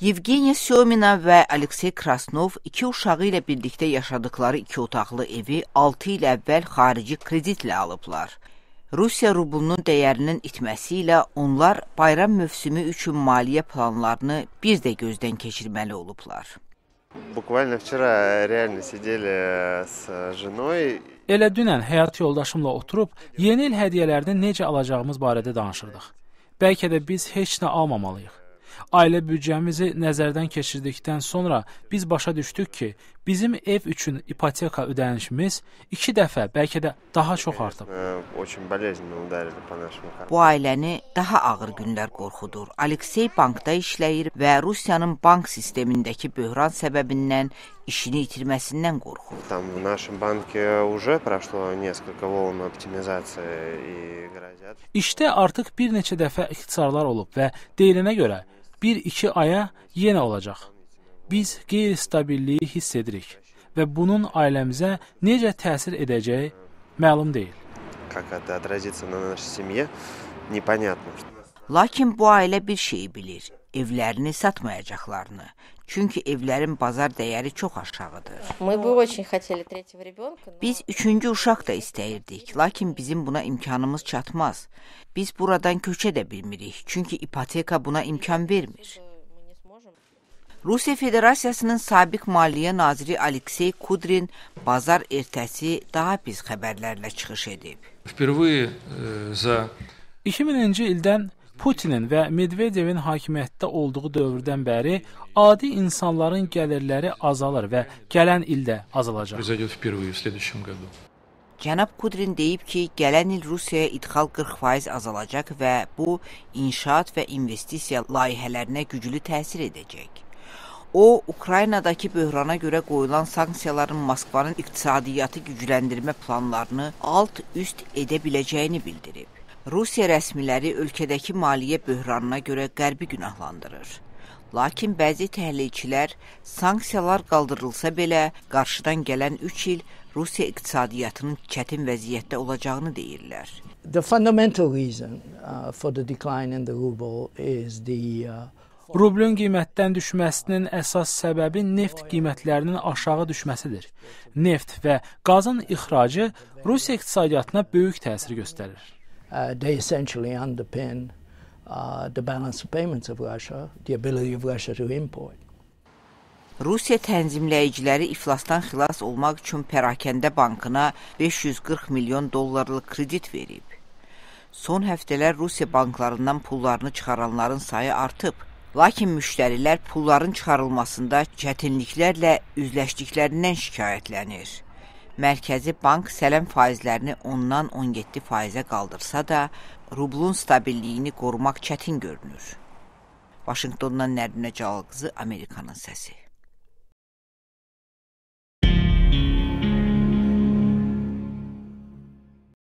Yevgeniya Syomina və Aleksey Krasnov iki uşağı ilə birlikdə yaşadıkları iki otaqlı evi 6 il əvvəl xarici kreditlə alıblar. Rusiya rublunun dəyərinin itməsi ilə onlar bayram mövsümü üçün maliyyə planlarını bir də gözdən keçirməli olublar. Буквально вчера реально сидели э, с женой. Elə dünən həyat yoldaşımla oturub yeni il hədiyyələrini necə alacağımız barədə danışırdıq. Bəlkə də biz heç nə almamalıyıq. Ailə büdcəmizi nəzərdən keçirdikdən sonra biz başa düşdük ki, bizim ev üçün ipoteka ödənişimiz 2 dəfə, bəlkə də daha çox artıb. Bu ailəni daha ağır günlər qorxudur. Aleksey bankda işləyir və Rusiyanın bank sistemindəki böhran səbəbindən işini itirməsindən qorxur. Tam в нашем банке уже прошло несколько волн оптимизации и грозят. İşdə artıq bir neçə dəfə ixtisarlar olub və deyilənə görə bir-iki aya yenə olacaq. Biz qeyri-stabilliyi hiss edirik və bunun ailəmizə necə təsir edəcəyi məlum deyil. Как это отразится на нашей семье, непонятно. Lakin bu ailə bir şeyi bilir, evlərini satmayacaqlarını. Çünki evlərin bazar dəyəri çox aşağıdır. Biz üçüncü uşaq da istəyirdik, lakin bizim buna imkanımız çatmaz. Biz buradan köçə də bilmirik, çünki ipoteka buna imkan vermir. Rusiya Federasiyasının sabiq maliyyə naziri Aleksey Kudrin bazar ertəsi daha pis xəbərlərlə çıxış edib. Э, ildən Putinin və Medvedevin hakimiyyətdə olduğu dövrdən bəri adi insanların gəlirləri azalır və gələn ildə azalacaq. Cənab Kudrin deyib ki, gələn il Rusiyaya idxal 40% azalacaq və bu inşaat və investisiya layihələrinə güclü təsir edəcək. O, Ukraynadakı böhrana görə qoyulan sanksiyaların Moskvanın iqtisadiyyatı gücləndirmə planlarını alt-üst edə biləcəyini bildirib. Rusiya rəsmiləri ölkədəki maliyyə böhranına görə qərbi günahlandırır. Lakin bəzi təhlilçilər sanksiyalar qaldırılsa belə qarşıdan gələn 3 il Rusiya iqtisadiyyatının çətin vəziyyətdə olacağını deyirlər. The fundamental reason uh, for the decline in the ruble is the uh, Rublun qiymətdən düşməsinin əsas səbəbi neft qiymətlərinin aşağı düşməsidir. Neft və qazın ixracı Rusiya iqtisadiyyatına böyük təsir göstərir uh, they essentially underpin uh, the balance of payments of Russia, the ability of Russia to import. Rusiya tənzimləyiciləri iflasdan xilas olmaq üçün Pərakəndə bankına 540 milyon dollarlıq kredit verib. Son həftələr Rusiya banklarından pullarını çıxaranların sayı artıb, lakin müştərilər pulların çıxarılmasında çətinliklərlə üzləşdiklərindən şikayətlənir. Mərkəzi Bank sələm faizlərini ondan 17 faizə qaldırsa da, rublun stabilliyini qorumaq çətin görünür. Vaşinqtondan Nərminə Calalqızı, Amerikanın səsi.